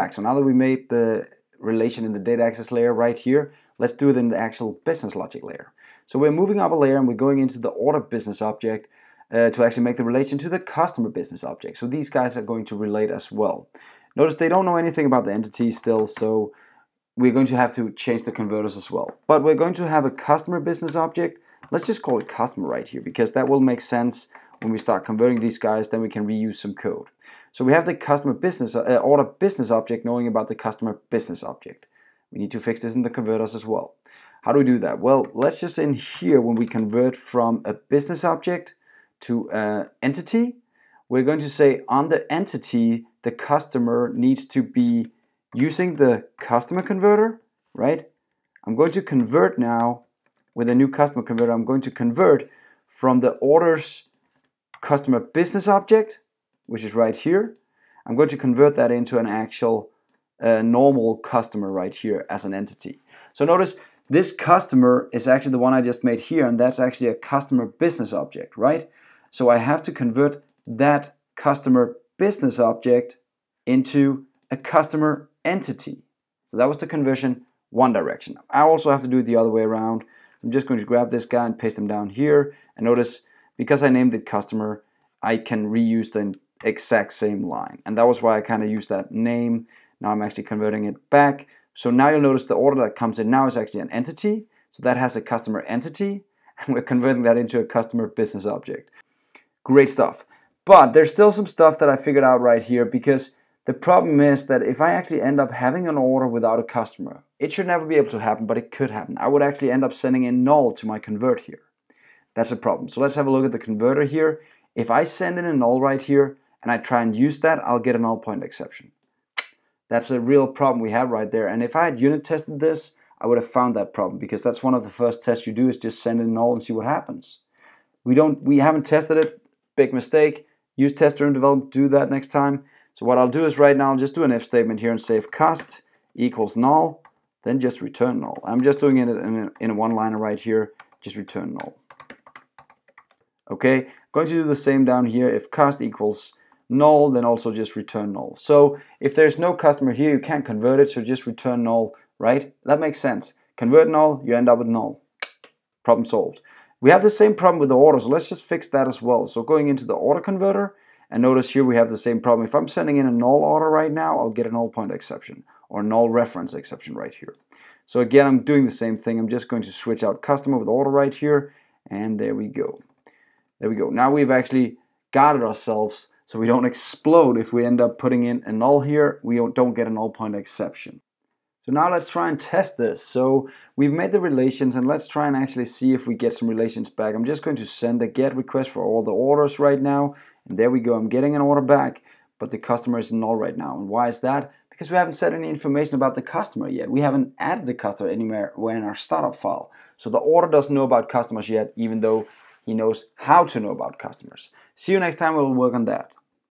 back. So now that we made the relation in the data access layer right here, let's do it in the actual business logic layer. So we're moving up a layer and we're going into the order business object uh, to actually make the relation to the customer business object. So these guys are going to relate as well. Notice they don't know anything about the entity still, so we're going to have to change the converters as well. But we're going to have a customer business object. Let's just call it customer right here because that will make sense when we start converting these guys, then we can reuse some code. So we have the customer business uh, uh, order business object knowing about the customer business object. We need to fix this in the converters as well. How do we do that? Well, let's just in here when we convert from a business object to an entity, we're going to say on the entity, the customer needs to be using the customer converter, right? I'm going to convert now with a new customer converter. I'm going to convert from the orders customer business object, which is right here. I'm going to convert that into an actual uh, normal customer right here as an entity. So notice this customer is actually the one I just made here, and that's actually a customer business object, right? So I have to convert that customer business object into a customer entity. So that was the conversion one direction. I also have to do it the other way around. I'm just going to grab this guy and paste him down here. And notice because I named it customer, I can reuse the exact same line. And that was why I kind of used that name. Now I'm actually converting it back. So now you'll notice the order that comes in now is actually an entity. So that has a customer entity and we're converting that into a customer business object. Great stuff. But there's still some stuff that I figured out right here because the problem is that if I actually end up having an order without a customer, it should never be able to happen, but it could happen. I would actually end up sending a null to my convert here. That's a problem. So let's have a look at the converter here. If I send in a null right here and I try and use that, I'll get a null point exception. That's a real problem we have right there. And if I had unit tested this, I would have found that problem because that's one of the first tests you do is just send in null and see what happens. We don't, we haven't tested it. Big mistake. Use tester and develop. Do that next time. So what I'll do is right now, I'll just do an if statement here and say cost equals null, then just return null. I'm just doing it in in a one liner right here. Just return null. Okay, going to do the same down here. If cost equals null, then also just return null. So if there's no customer here, you can't convert it, so just return null, right? That makes sense. Convert null, you end up with null. Problem solved. We have the same problem with the order, so let's just fix that as well. So going into the order converter, and notice here we have the same problem. If I'm sending in a null order right now, I'll get a null point exception or null reference exception right here. So again, I'm doing the same thing. I'm just going to switch out customer with order right here, and there we go. There we go. Now we've actually guarded ourselves so we don't explode if we end up putting in a null here. We don't get a null point exception. So now let's try and test this. So we've made the relations and let's try and actually see if we get some relations back. I'm just going to send a get request for all the orders right now. And there we go, I'm getting an order back, but the customer is null right now. And why is that? Because we haven't set any information about the customer yet. We haven't added the customer anywhere in our startup file. So the order doesn't know about customers yet, even though he knows how to know about customers. See you next time, we'll work on that.